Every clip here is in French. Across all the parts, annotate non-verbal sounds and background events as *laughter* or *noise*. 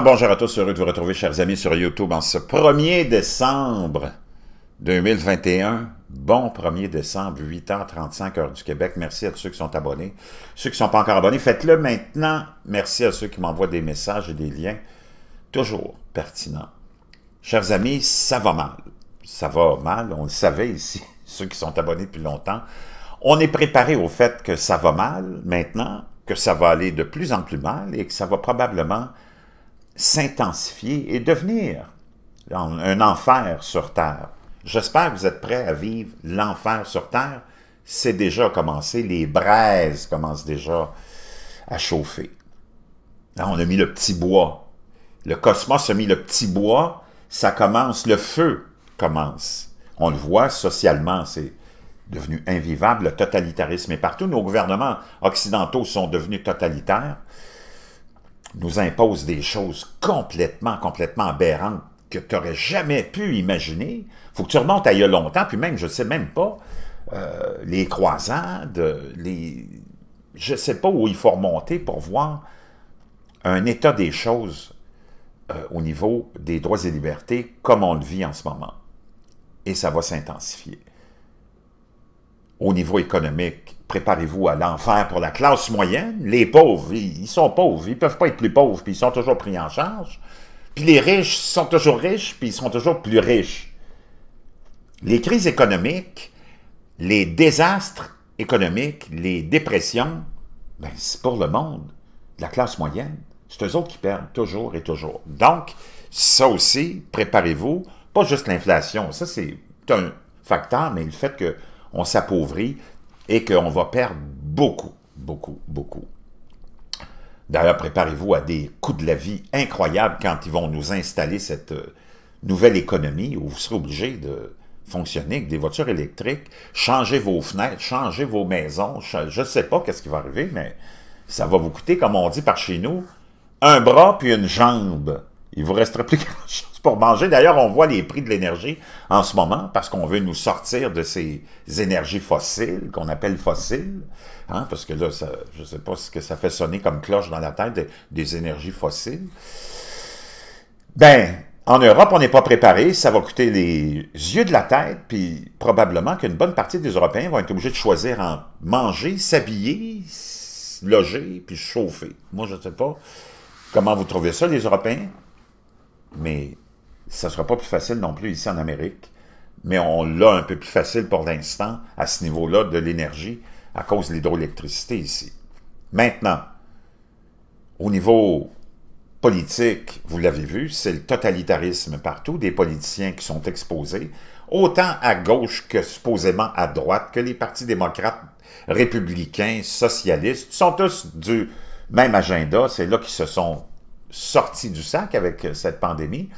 bonjour à tous, heureux de vous retrouver chers amis sur YouTube en ce 1er décembre 2021. Bon 1er décembre, 8h35 heure du Québec. Merci à tous ceux qui sont abonnés. Ceux qui ne sont pas encore abonnés, faites-le maintenant. Merci à ceux qui m'envoient des messages et des liens. Toujours pertinents. Chers amis, ça va mal. Ça va mal, on le savait ici, *laughs* ceux qui sont abonnés depuis longtemps. On est préparé au fait que ça va mal maintenant, que ça va aller de plus en plus mal et que ça va probablement s'intensifier et devenir un enfer sur Terre. J'espère que vous êtes prêts à vivre l'enfer sur Terre. C'est déjà commencé, les braises commencent déjà à chauffer. on a mis le petit bois. Le cosmos a mis le petit bois, ça commence, le feu commence. On le voit socialement, c'est devenu invivable, le totalitarisme est partout. Nos gouvernements occidentaux sont devenus totalitaires nous impose des choses complètement, complètement aberrantes que tu n'aurais jamais pu imaginer. faut que tu remontes à il y a longtemps, puis même, je ne sais même pas, euh, les croisades, euh, les... je ne sais pas où il faut remonter pour voir un état des choses euh, au niveau des droits et libertés comme on le vit en ce moment. Et ça va s'intensifier au niveau économique. Préparez-vous à l'enfer pour la classe moyenne. Les pauvres, ils, sont pauvres. Ils ne peuvent pas être plus pauvres, puis ils sont toujours pris en charge. Puis les riches sont toujours riches, puis ils sont toujours plus riches. Les crises économiques, les désastres économiques, les dépressions, ben, c'est pour le monde, la classe moyenne. C'est eux autres qui perdent toujours et toujours. Donc, ça aussi, préparez-vous. Pas juste l'inflation, ça c'est un facteur, mais le fait que on s'appauvrit et qu'on va perdre beaucoup, beaucoup, beaucoup. D'ailleurs, préparez-vous à des coûts de la vie incroyables quand ils vont nous installer cette euh, nouvelle économie où vous serez obligé de fonctionner avec des voitures électriques, changer vos fenêtres, changer vos maisons, je ne sais pas qu'est-ce qui va arriver, mais ça va vous coûter, comme on dit par chez nous, un bras puis une jambe. Il vous restera plus *laughs* grand-chose pour manger. D'ailleurs, on voit les prix de l'énergie en ce moment parce qu'on veut nous sortir de ces énergies fossiles qu'on appelle fossiles. Hein, parce que là, je ne sais pas ce que ça fait sonner comme cloche dans la tête des énergies fossiles. Ben, en Europe, on n'est pas préparé, ça va coûter les yeux de la tête, puis probablement qu'une bonne partie des Européens vont être obligés de choisir en manger, s'habiller, loger, puis chauffer. Moi, je ne sais pas comment vous trouvez ça, les Européens, mais ça ne sera pas plus facile non plus ici en Amérique, mais on l'a un peu plus facile pour l'instant à ce niveau-là de l'énergie à cause de l'hydroélectricité ici. Maintenant, au niveau politique, vous l'avez vu, c'est le totalitarisme partout, des politiciens qui sont exposés, autant à gauche que supposément à droite, que les partis démocrates, républicains, socialistes, sont tous du même agenda, c'est là qu'ils se sont sortis du sac avec cette pandémie,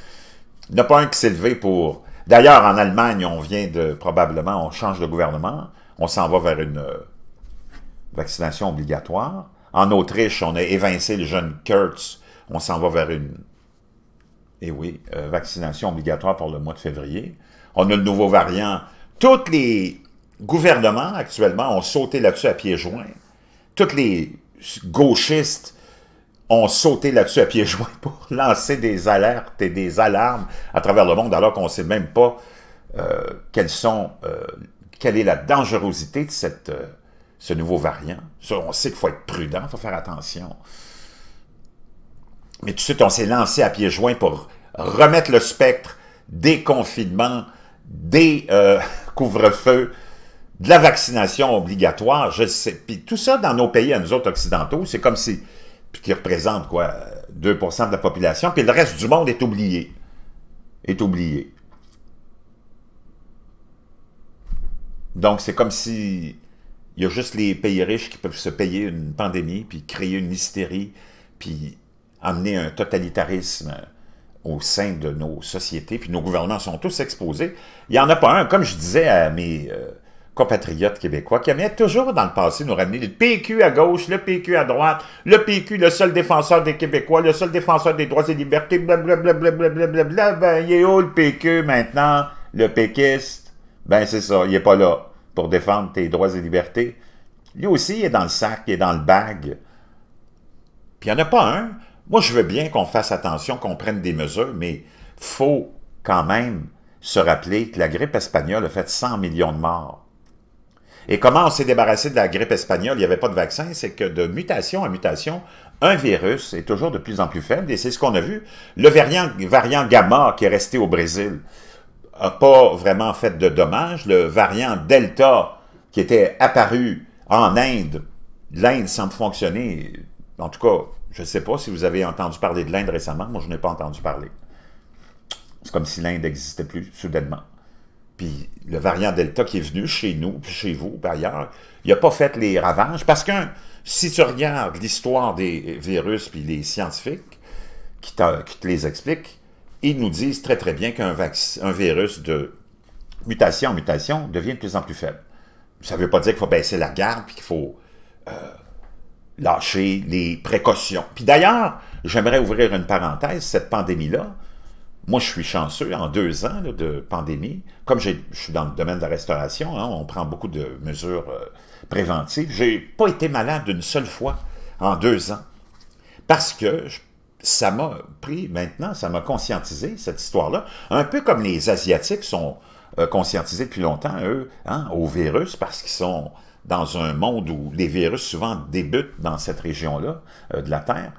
il n'y a pas un qui s'est levé pour... D'ailleurs, en Allemagne, on vient de... Probablement, on change de gouvernement. On s'en va vers une euh, vaccination obligatoire. En Autriche, on a évincé le jeune Kurtz. On s'en va vers une, eh oui, euh, vaccination obligatoire pour le mois de février. On a le nouveau variant. Tous les gouvernements actuellement ont sauté là-dessus à pieds joints. Tous les gauchistes ont sauté là-dessus à pieds *laughs* joints pour lancer des alertes et des alarmes à travers le monde, alors qu'on ne sait même pas euh, sont, euh, quelle est la dangerosité de cette, euh, ce nouveau variant. on sait qu'il faut être prudent, il faut faire attention. Mais tout de suite, on s'est lancé à pieds joints pour remettre le spectre des confinements, des *laughs* couvre-feux, de la vaccination obligatoire, je sais. Puis tout ça dans nos pays, à nous autres occidentaux, c'est comme si puis qui représente quoi, 2 de la population, puis le reste du monde est oublié. Est oublié. Donc, c'est comme si il y a juste les pays riches qui peuvent se payer une pandémie, puis créer une hystérie, puis amener un totalitarisme au sein de nos sociétés, puis nos gouvernements sont tous exposés. Il n'y en a pas un, comme je disais à mes, euh, compatriotes québécois qui aimaient toujours dans le passé nous ramener le PQ à gauche, le PQ à droite, le PQ le seul défenseur des Québécois, le seul défenseur des droits et libertés, blablabla, ben, il est où le PQ maintenant, le péquiste? Ben c'est ça, il n'est pas là pour défendre tes droits et libertés. Lui aussi, il est dans le sac, il est dans le bag. Puis il n'y en a pas un. Moi, je veux bien qu'on fasse attention, qu'on prenne des mesures, mais faut quand même se rappeler que la grippe espagnole a fait 100 millions de morts et comment on s'est débarrassé de la grippe espagnole, il n'y avait pas de vaccin, c'est que de mutation à mutation, un virus est toujours de plus en plus faible, et c'est ce qu'on a vu. Le variant, variant gamma qui est resté au Brésil n'a pas vraiment fait de dommages. Le variant delta qui était apparu en Inde, l'Inde semble fonctionner, en tout cas, je ne sais pas si vous avez entendu parler de l'Inde récemment, moi je n'ai pas entendu parler. C'est comme si l'Inde n'existait plus, soudainement. Puis le variant Delta qui est venu chez nous, puis chez vous, puis ailleurs, il n'a pas fait les ravages. Parce que si tu regardes l'histoire des virus, puis les scientifiques qui, te les expliquent, ils nous disent très très bien qu'un un virus de mutation en mutation devient de plus en plus faible. Ça ne veut pas dire qu'il faut baisser la garde, puis qu'il faut euh, lâcher les précautions. Puis d'ailleurs, j'aimerais ouvrir une parenthèse, cette pandémie-là, moi, je suis chanceux, en deux ans de pandémie, comme je suis dans le domaine de la restauration, hein, on prend beaucoup de mesures préventives. Euh, préventives, j'ai pas été malade une seule fois en deux ans. Parce que ça m'a pris maintenant, ça m'a conscientisé, cette histoire-là, un peu comme les Asiatiques sont euh, conscientisés depuis longtemps, eux, hein, au virus, parce qu'ils sont dans un monde où les virus souvent débutent dans cette région-là euh, de la Terre.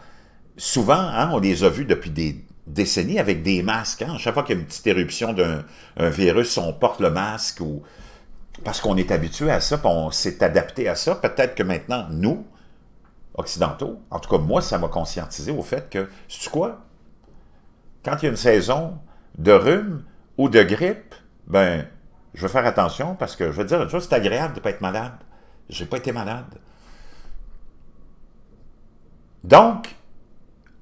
Souvent, hein, on les a vus depuis des décennies avec des masques. Hein? Chaque fois qu'il y a une petite éruption d'un virus, on porte le masque ou parce qu'on est habitué à ça, on s'est adapté à ça. Peut-être que maintenant, nous, occidentaux, en tout cas moi, ça m'a conscientisé au fait que, c'est quoi? Quand il y a une saison de rhume ou de grippe, ben, je vais faire attention parce que, je veux dire une chose, c'est agréable de ne pas être malade. Je n'ai pas été malade. Donc,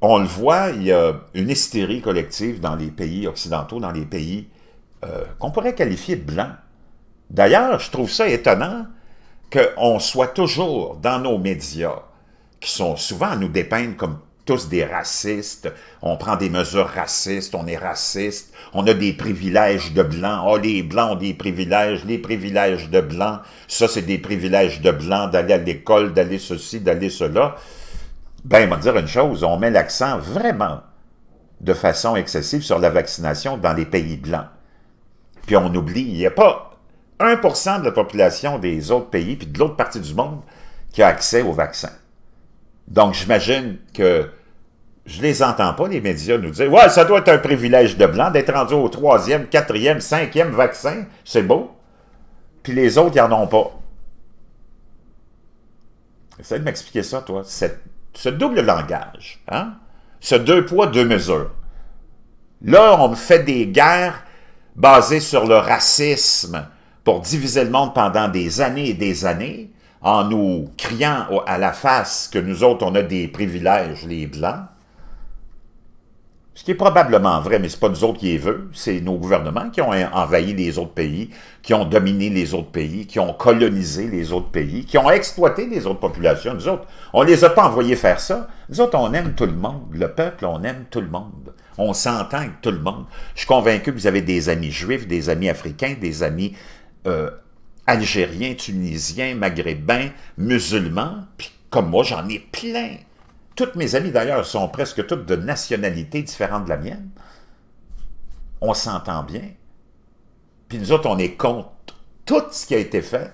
on le voit, il y a une hystérie collective dans les pays occidentaux, dans les pays euh, qu'on pourrait qualifier de blancs. D'ailleurs, je trouve ça étonnant qu'on soit toujours dans nos médias, qui sont souvent à nous dépeindre comme tous des racistes, on prend des mesures racistes, on est raciste, on a des privilèges de blancs, oh les blancs ont des privilèges, les privilèges de blancs, ça c'est des privilèges de blancs, d'aller à l'école, d'aller ceci, d'aller cela. Ben, on va dire une chose, on met l'accent vraiment de façon excessive sur la vaccination dans les pays blancs. Puis on oublie, il n'y a pas 1% de la population des autres pays puis de l'autre partie du monde qui a accès aux vaccins. Donc j'imagine que je les entends pas, les médias nous dire « Ouais, ça doit être un privilège de blanc d'être rendu au troisième, quatrième, cinquième vaccin, c'est beau. » Puis les autres, ils n'en ont pas. Essaye de m'expliquer ça, toi, cette ce double langage, hein? ce deux poids, deux mesures. Là, on fait des guerres basées sur le racisme pour diviser le monde pendant des années et des années, en nous criant à la face que nous autres, on a des privilèges, les Blancs. Ce qui est probablement vrai, mais ce n'est pas nous autres qui les veut, c'est nos gouvernements qui ont envahi les autres pays, qui ont dominé les autres pays, qui ont colonisé les autres pays, qui ont exploité les autres populations. Nous autres, on ne les a pas envoyés faire ça. Nous autres, on aime tout le monde. Le peuple, on aime tout le monde. On s'entend avec tout le monde. Je suis convaincu que vous avez des amis juifs, des amis africains, des amis euh, algériens, tunisiens, maghrébins, musulmans. Puis comme moi, j'en ai plein. Toutes mes amies, d'ailleurs, sont presque toutes de nationalités différentes de la mienne. On s'entend bien. Puis nous autres, on est contre tout ce qui a été fait.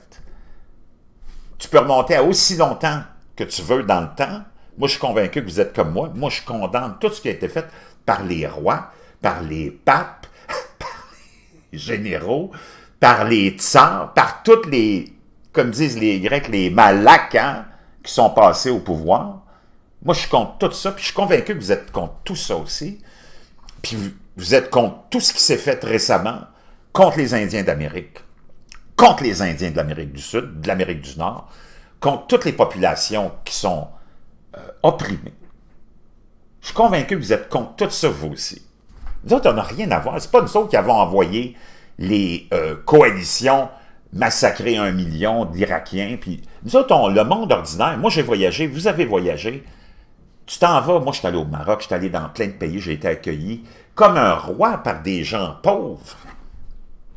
Tu peux remonter à aussi longtemps que tu veux dans le temps. Moi, je suis convaincu que vous êtes comme moi. Moi, je condamne tout ce qui a été fait par les rois, par les papes, *laughs* par les généraux, par les tsars, par toutes les, comme disent les Grecs, les malacans hein, qui sont passés au pouvoir. Moi, je suis contre tout ça, puis je suis convaincu que vous êtes contre tout ça aussi. Puis vous, êtes contre tout ce qui s'est fait récemment contre les Indiens d'Amérique, contre les Indiens de l'Amérique du Sud, de l'Amérique du Nord, contre toutes les populations qui sont euh, opprimées. Je suis convaincu que vous êtes contre tout ça, vous aussi. Nous autres, on n'a rien à voir. C'est pas nous autres qui avons envoyé les euh, coalitions massacrer un million d'Irakiens. Puis nous autres, le monde ordinaire, moi j'ai voyagé, vous avez voyagé, tu t'en vas, moi je suis allé au Maroc, je suis allé dans plein de pays, j'ai été accueilli comme un roi par des gens pauvres.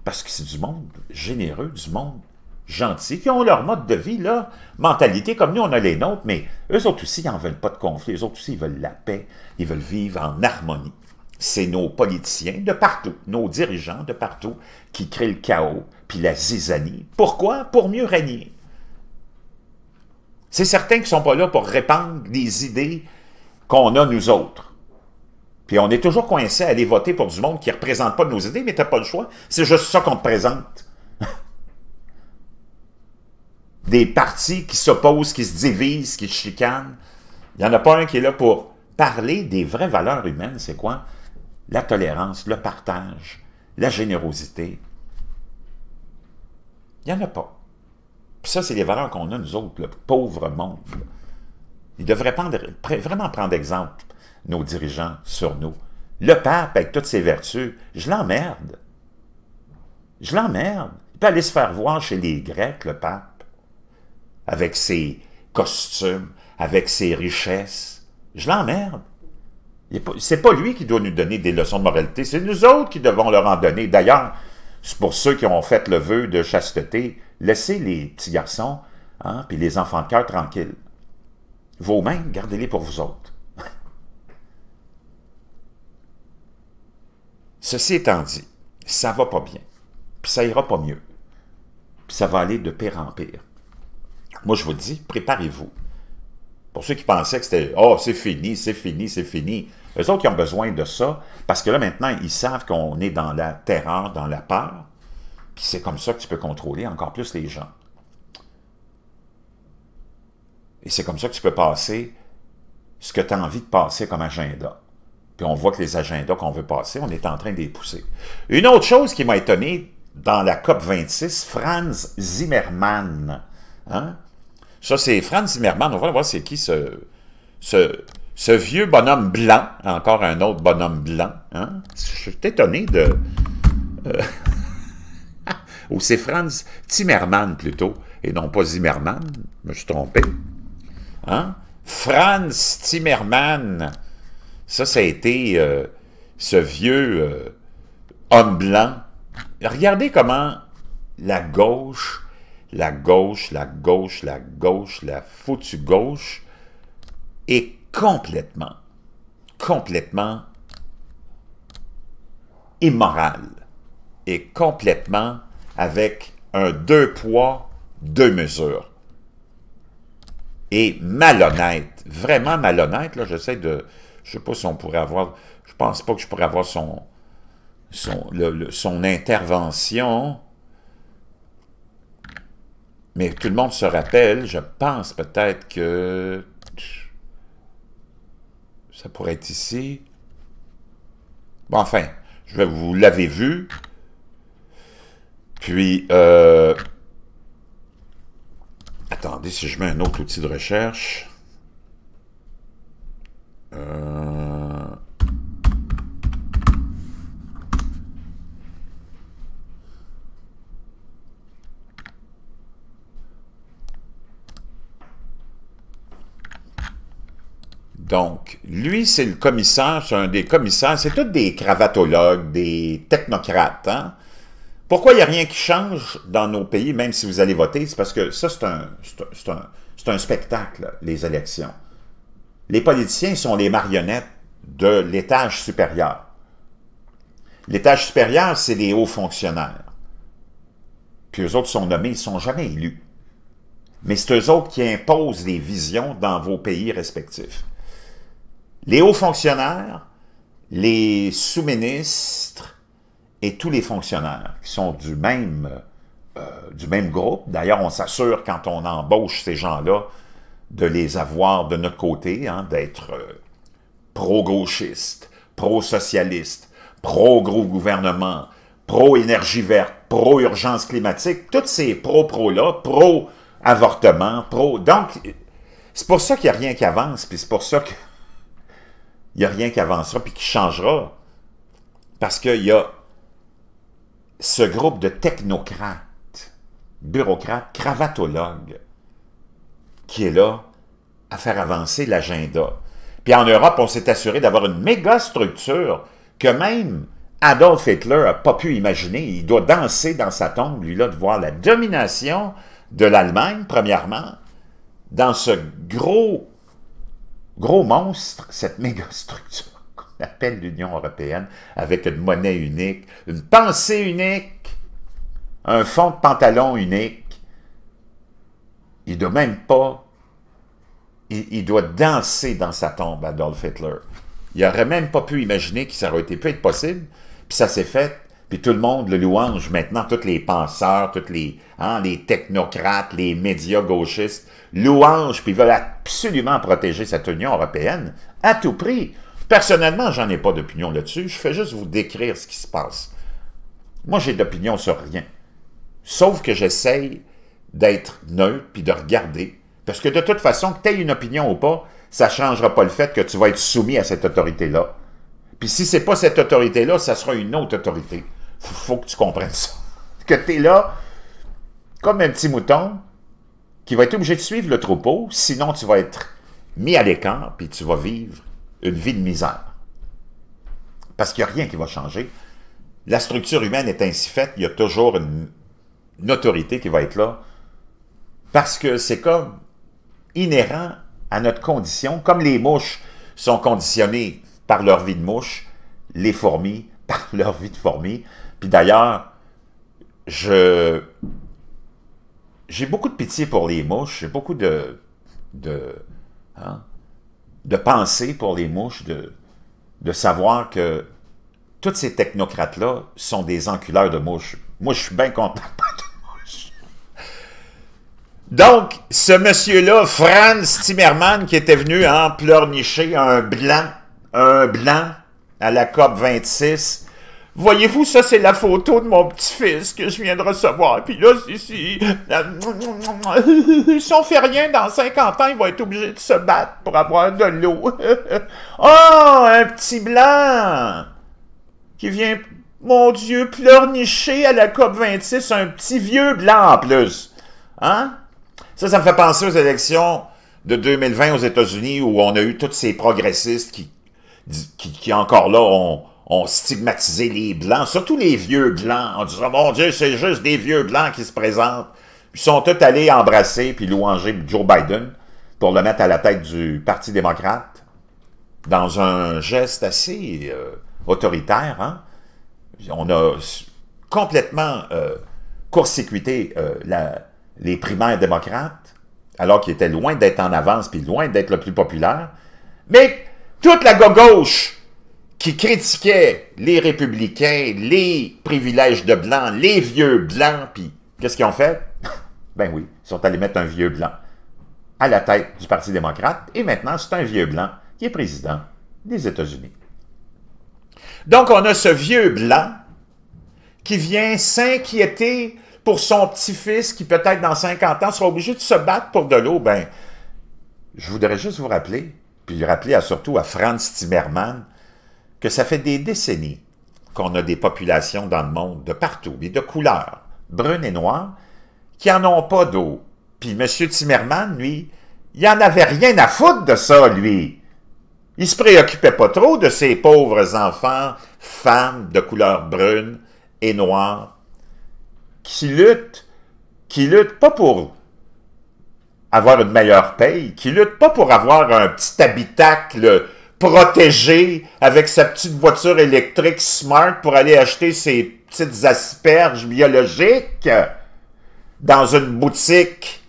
Parce que c'est du monde généreux, du monde gentil, qui ont leur mode de vie, leur mentalité comme nous, on a les nôtres, mais eux autres aussi, ils n'en veulent pas de conflit, eux autres aussi, ils veulent la paix, ils veulent vivre en harmonie. C'est nos politiciens de partout, nos dirigeants de partout, qui créent le chaos, puis la zizanie. Pourquoi? Pour mieux régner. C'est certains qui ne sont pas là pour répandre des idées qu'on a nous autres. Puis on est toujours coincé à aller voter pour du monde qui ne représente pas nos idées, mais tu n'as pas le choix. C'est juste ça qu'on te présente. *laughs* Des partis qui s'opposent, qui se divisent, qui se chicanent. Il n'y en a pas un qui est là pour parler des vraies valeurs humaines. C'est quoi? La tolérance, le partage, la générosité. Il n'y en a pas. Puis ça, c'est les valeurs qu'on a, nous autres, le pauvre monde. Ils devraient vraiment prendre exemple, nos dirigeants, sur nous. Le pape, avec toutes ses vertus, je l'emmerde. Je l'emmerde. Il peut aller se faire voir chez les Grecs, le pape, avec ses costumes, avec ses richesses. Je l'emmerde. C'est pas lui qui doit nous donner des leçons de moralité, c'est nous autres qui devons leur en donner. D'ailleurs, c'est pour ceux qui ont fait le vœu de chasteté, laissez les petits garçons, hein, puis les enfants de cœur tranquilles. Vos mains, gardez-les pour vous autres. Ceci étant dit, ça va pas bien, puis ça ira pas mieux, puis ça va aller de pire en pire. Moi, je vous dis, préparez-vous. Pour ceux qui pensaient que c'était « Oh, c'est fini, c'est fini, c'est fini », Les autres qui ont besoin de ça, parce que là, maintenant, ils savent qu'on est dans la terreur, dans la peur, puis c'est comme ça que tu peux contrôler encore plus les gens. Et c'est comme ça que tu peux passer ce que tu as envie de passer comme agenda. Puis on voit que les agendas qu'on veut passer, on est en train de les pousser. Une autre chose qui m'a étonné dans la COP26, Franz Zimmermann. Hein? Ça, c'est Franz Zimmermann. On va voir c'est qui ce, ce, vieux bonhomme blanc. Encore un autre bonhomme blanc. Hein? Je suis étonné de... Euh, *laughs* ou c'est Franz Zimmermann plutôt, et non pas Zimmermann. Je me suis trompé. Hein? Franz Timmerman, ça, ça a été euh, ce vieux euh, homme blanc. Regardez comment la gauche, la gauche, la gauche, la gauche, la foutue gauche est complètement, complètement immorale et complètement avec un deux poids, deux mesures et malhonnête, vraiment malhonnête. Là, j'essaie de, je sais pas si on pourrait avoir, je pense pas que je pourrais avoir son, son, son intervention. Mais tout le monde se rappelle, je pense peut-être que ça pourrait être ici. Bon, enfin, je vous l'avez vu. Puis, euh, Attendez, si je mets un autre outil de recherche... Euh, donc, lui, c'est le commissaire, c'est un des commissaires, c'est tous des cravatologues, des technocrates, hein? Pourquoi il n'y a rien qui change dans nos pays, même si vous allez voter? C'est parce que ça, c'est un, spectacle, les élections. Les politiciens sont les marionnettes de l'étage supérieur. L'étage supérieur, c'est les hauts fonctionnaires. Puis eux autres sont nommés, ils ne sont jamais élus. Mais c'est eux autres qui imposent les visions dans vos pays respectifs. Les hauts fonctionnaires, les sous-ministres, et tous les fonctionnaires qui sont du même, euh, du même groupe. D'ailleurs, on s'assure quand on embauche ces gens-là de les avoir de notre côté, hein, d'être euh, pro-gauchiste, pro-socialiste, pro-gros gouvernement, pro-énergie verte, pro-urgence climatique, tous ces pro-pro-là, pro-avortement, pro... Donc, c'est pour ça qu'il n'y a rien qui avance, puis c'est pour ça qu'il n'y a rien qui avancera, puis qui changera. Parce qu'il y a ce groupe de technocrates, bureaucrates, cravatologues, qui est là à faire avancer l'agenda. Puis en Europe, on s'est assuré d'avoir une méga structure que même Adolf Hitler n'a pas pu imaginer. Il doit danser dans sa tombe, lui-là, de voir la domination de l'Allemagne, premièrement, dans ce gros, gros monstre, cette méga structure de l'Union européenne avec une monnaie unique, une pensée unique, un fond de pantalon unique. Il ne doit même pas, il, doit danser dans sa tombe, Adolf Hitler. Il n'aurait même pas pu imaginer que ça aurait été, pu être possible, puis ça s'est fait, puis tout le monde le louange maintenant, tous les penseurs, tous les, hein, les technocrates, les médias gauchistes, louange, puis veulent absolument protéger cette Union européenne à tout prix. Personnellement, j'en ai pas d'opinion là-dessus. Je fais juste vous décrire ce qui se passe. Moi, j'ai d'opinion sur rien. Sauf que j'essaye d'être neutre puis de regarder. Parce que de toute façon, que tu aies une opinion ou pas, ça ne changera pas le fait que tu vas être soumis à cette autorité-là. Puis si c'est pas cette autorité-là, ça sera une autre autorité. Il faut que tu comprennes ça. *laughs* Que tu es là comme un petit mouton qui va être obligé de suivre le troupeau, sinon tu vas être mis à l'écart puis tu vas vivre une vie de misère. Parce qu'il n'y a rien qui va changer. La structure humaine est ainsi faite, il y a toujours une, autorité qui va être là. Parce que c'est comme inhérent à notre condition, comme les mouches sont conditionnées par leur vie de mouche, les fourmis *laughs* par leur vie de fourmis. Puis d'ailleurs, je j'ai beaucoup de pitié pour les mouches, j'ai beaucoup de... de hein, de penser pour les mouches, de, de savoir que tous ces technocrates-là sont des enculeurs de mouches. Moi, je suis bien content Donc, ce monsieur-là, Franz Timmerman, qui était venu en pleurnicher un blanc, un blanc à la COP 26, Voyez-vous, ça, c'est la photo de mon petit-fils que je viens de recevoir. Puis là, si... si *laughs* on fait rien, dans 50 ans, il va être obligé de se battre pour avoir de l'eau. *laughs* oh, un petit blanc qui vient, mon Dieu, pleurnicher à la COP26, un petit vieux blanc en plus. Hein? Ça, ça me fait penser aux élections de 2020 aux États-Unis où on a eu tous ces progressistes qui, qui, qui encore là, ont on stigmatisé les Blancs, surtout les vieux Blancs, en disant « Mon Dieu, c'est juste des vieux Blancs qui se présentent. » Ils sont tous allés embrasser puis louanger Joe Biden pour le mettre à la tête du Parti démocrate dans un geste assez euh, autoritaire. Hein. On a complètement euh, court-circuité euh, les primaires démocrates, alors qu'ils étaient loin d'être en avance puis loin d'être le plus populaire. Mais toute la gauche qui critiquait les républicains, les privilèges de blancs, les vieux blancs, puis qu'est-ce qu'ils ont fait? *laughs* ben oui, ils sont allés mettre un vieux blanc à la tête du Parti démocrate, et maintenant c'est un vieux blanc qui est président des États-Unis. Donc on a ce vieux blanc qui vient s'inquiéter pour son petit-fils qui peut-être dans 50 ans sera obligé de se battre pour de l'eau, ben, je voudrais juste vous rappeler, puis rappeler surtout à Franz Timmerman, que ça fait des décennies qu'on a des populations dans le monde de partout, mais de couleurs, brunes et noires, qui n'en ont pas d'eau. Puis M. Timmerman, lui, il n'en avait rien à foutre de ça, lui. Il se préoccupait pas trop de ces pauvres enfants, femmes de couleur brune et noire, qui luttent, qui luttent pas pour avoir une meilleure paye, qui luttent pas pour avoir un petit habitacle protégé avec sa petite voiture électrique smart pour aller acheter ses petites asperges biologiques dans une boutique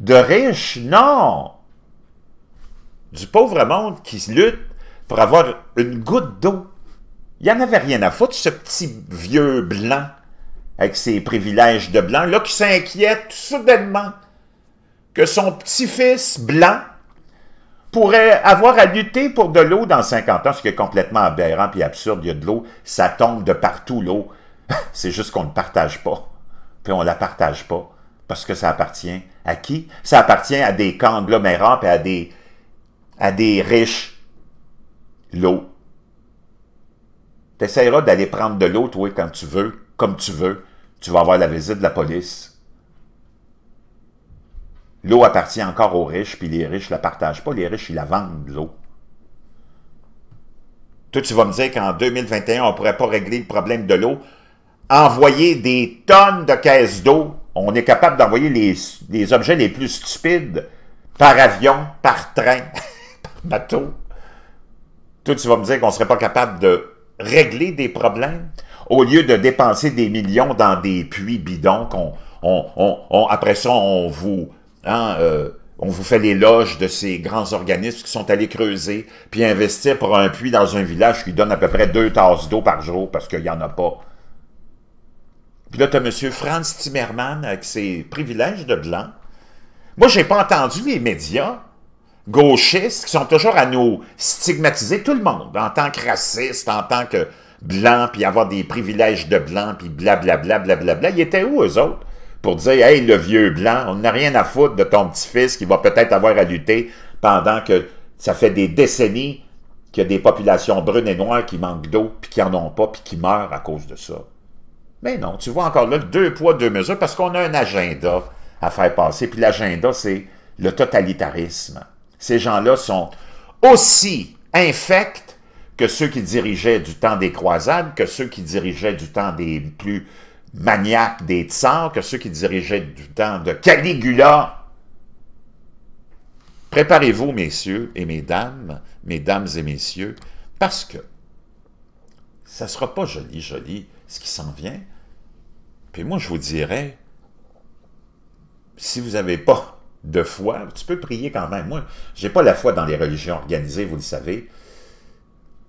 de riches, non. Du pauvre monde qui lutte pour avoir une goutte d'eau. Il n'y en avait rien à foutre, ce petit vieux blanc, avec ses privilèges de blanc, là, qui s'inquiète soudainement que son petit-fils blanc pourrait avoir à lutter pour de l'eau dans 50 ans, ce qui est complètement aberrant et absurde. Il y a de l'eau, ça tombe de partout l'eau. *laughs* C'est juste qu'on ne partage pas. Puis on ne la partage pas. Parce que ça appartient à qui? Ça appartient à des conglomérats et à des, à des riches. L'eau. Tu essaieras d'aller prendre de l'eau, toi, quand tu veux, comme tu veux. Tu vas avoir la visite de la police. L'eau appartient encore aux riches, puis les riches ne la partagent pas. Les riches, ils la vendent, l'eau. Toi, tu vas me dire qu'en 2021, on ne pourrait pas régler le problème de l'eau. Envoyer des tonnes de caisses d'eau, on est capable d'envoyer les, objets les plus stupides par avion, par train, *laughs* par bateau. Toi, tu vas me dire qu'on ne serait pas capable de régler des problèmes au lieu de dépenser des millions dans des puits bidons qu'on... après ça, on vous Hein, euh, on vous fait l'éloge de ces grands organismes qui sont allés creuser puis investir pour un puits dans un village qui donne à peu près deux tasses d'eau par jour parce qu'il n'y en a pas. Puis là, tu as M. Franz Timmerman avec ses privilèges de blanc. Moi, je n'ai pas entendu les médias gauchistes qui sont toujours à nous stigmatiser tout le monde en tant que raciste, en tant que blanc, puis avoir des privilèges de blanc, puis blablabla, blablabla. Bla, bla. Ils étaient où, eux autres? pour dire Hey, le vieux blanc, on n'a rien à foutre de ton petit-fils qui va peut-être avoir à lutter pendant que ça fait des décennies qu'il y a des populations brunes et noires qui manquent d'eau, puis qui n'en ont pas, puis qui meurent à cause de ça. Mais non, tu vois encore là, deux poids, deux mesures, parce qu'on a un agenda à faire passer, puis l'agenda, c'est le totalitarisme. Ces gens-là sont aussi infects que ceux qui dirigeaient du temps des croisades, que ceux qui dirigeaient du temps des plus maniaques des tsars que ceux qui dirigeaient du temps de Caligula. Préparez-vous, messieurs et mesdames, mesdames et messieurs, parce que ça ne sera pas joli, joli, ce qui s'en vient. Puis moi, je vous dirais, si vous n'avez pas de foi, tu peux prier quand même. Moi, n'ai pas la foi dans les religions organisées, vous le savez.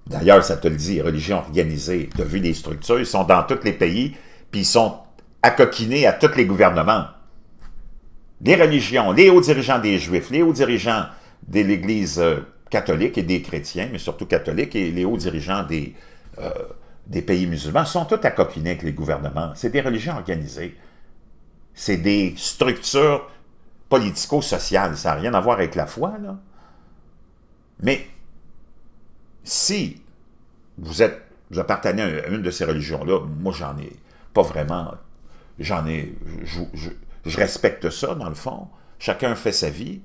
D'ailleurs, ça te le dit, les religions organisées, de as vu les structures, ils sont dans tous les pays, puis ils sont accoquinés à tous les gouvernements. Les religions, les hauts dirigeants des Juifs, les hauts dirigeants de l'Église euh, catholique et des chrétiens, mais surtout catholiques, et les hauts dirigeants euh, des, pays musulmans sont tous accoquinés avec les gouvernements. C'est des religions organisées. C'est des structures politico-sociales. Ça n'a rien à voir avec la foi, là. Mais si vous êtes, vous appartenez à une de ces religions-là, moi j'en ai, pas vraiment. J'en ai... Je, respecte ça, dans le fond. Chacun fait sa vie.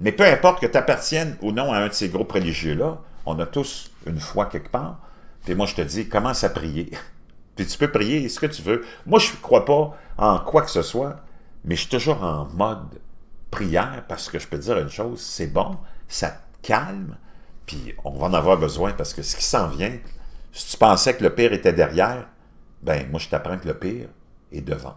Mais peu importe que tu appartiennes ou non à un de ces groupes religieux-là, on a tous une foi quelque part. Puis moi, je te dis, commence à prier. *laughs* Puis tu peux prier ce que tu veux. Moi, je ne crois pas en quoi que ce soit, mais je suis toujours en mode prière parce que je peux te dire une chose, c'est bon, ça te calme, puis on va en avoir besoin parce que ce qui s'en vient, si tu pensais que le pire était derrière, ben moi je t'apprends que le pire est devant.